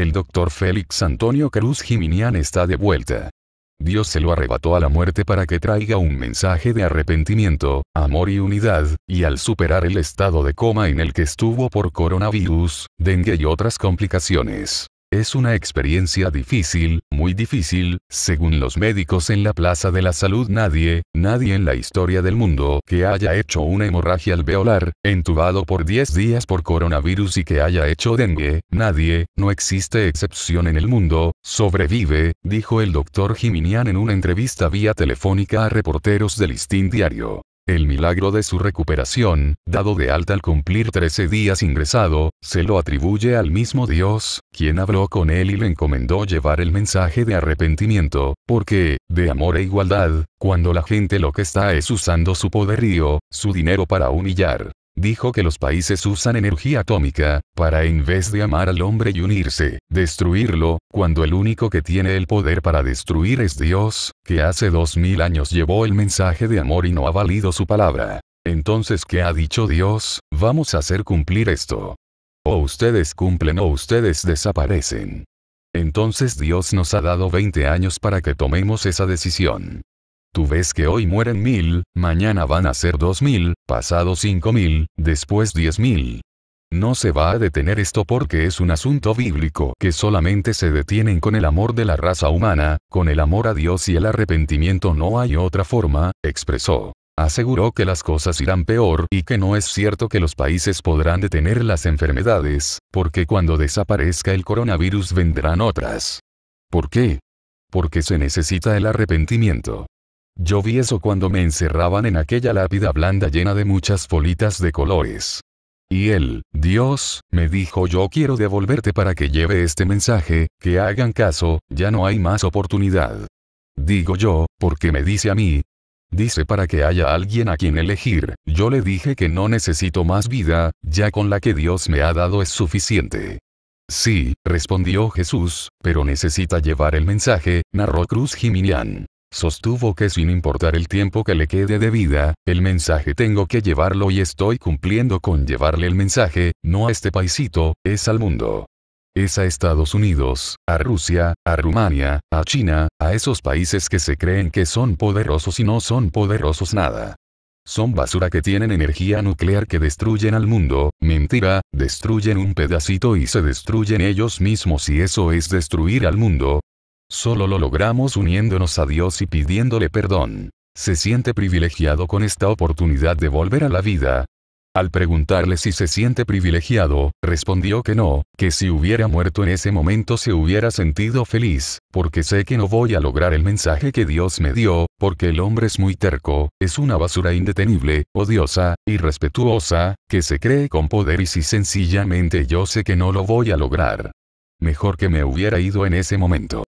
el doctor Félix Antonio Cruz Jiménez está de vuelta. Dios se lo arrebató a la muerte para que traiga un mensaje de arrepentimiento, amor y unidad, y al superar el estado de coma en el que estuvo por coronavirus, dengue y otras complicaciones. Es una experiencia difícil, muy difícil, según los médicos en la Plaza de la Salud nadie, nadie en la historia del mundo que haya hecho una hemorragia alveolar, entubado por 10 días por coronavirus y que haya hecho dengue, nadie, no existe excepción en el mundo, sobrevive, dijo el doctor Jiminian en una entrevista vía telefónica a reporteros del Listín Diario. El milagro de su recuperación, dado de alta al cumplir 13 días ingresado, se lo atribuye al mismo Dios, quien habló con él y le encomendó llevar el mensaje de arrepentimiento, porque, de amor e igualdad, cuando la gente lo que está es usando su poderío, su dinero para humillar, Dijo que los países usan energía atómica, para en vez de amar al hombre y unirse, destruirlo, cuando el único que tiene el poder para destruir es Dios, que hace dos mil años llevó el mensaje de amor y no ha valido su palabra. Entonces, ¿qué ha dicho Dios? Vamos a hacer cumplir esto. O ustedes cumplen o ustedes desaparecen. Entonces Dios nos ha dado 20 años para que tomemos esa decisión. Tú ves que hoy mueren mil, mañana van a ser dos mil, pasado cinco mil, después diez mil. No se va a detener esto porque es un asunto bíblico que solamente se detienen con el amor de la raza humana, con el amor a Dios y el arrepentimiento no hay otra forma, expresó. Aseguró que las cosas irán peor y que no es cierto que los países podrán detener las enfermedades, porque cuando desaparezca el coronavirus vendrán otras. ¿Por qué? Porque se necesita el arrepentimiento. Yo vi eso cuando me encerraban en aquella lápida blanda llena de muchas folitas de colores. Y él, Dios, me dijo yo quiero devolverte para que lleve este mensaje, que hagan caso, ya no hay más oportunidad. Digo yo, porque me dice a mí. Dice para que haya alguien a quien elegir, yo le dije que no necesito más vida, ya con la que Dios me ha dado es suficiente. Sí, respondió Jesús, pero necesita llevar el mensaje, narró Cruz Jiminian. Sostuvo que sin importar el tiempo que le quede de vida, el mensaje tengo que llevarlo y estoy cumpliendo con llevarle el mensaje, no a este paisito, es al mundo. Es a Estados Unidos, a Rusia, a Rumania, a China, a esos países que se creen que son poderosos y no son poderosos nada. Son basura que tienen energía nuclear que destruyen al mundo, mentira, destruyen un pedacito y se destruyen ellos mismos y eso es destruir al mundo, Solo lo logramos uniéndonos a Dios y pidiéndole perdón. Se siente privilegiado con esta oportunidad de volver a la vida. Al preguntarle si se siente privilegiado, respondió que no, que si hubiera muerto en ese momento se hubiera sentido feliz, porque sé que no voy a lograr el mensaje que Dios me dio, porque el hombre es muy terco, es una basura indetenible, odiosa, irrespetuosa, que se cree con poder y si sencillamente yo sé que no lo voy a lograr. Mejor que me hubiera ido en ese momento.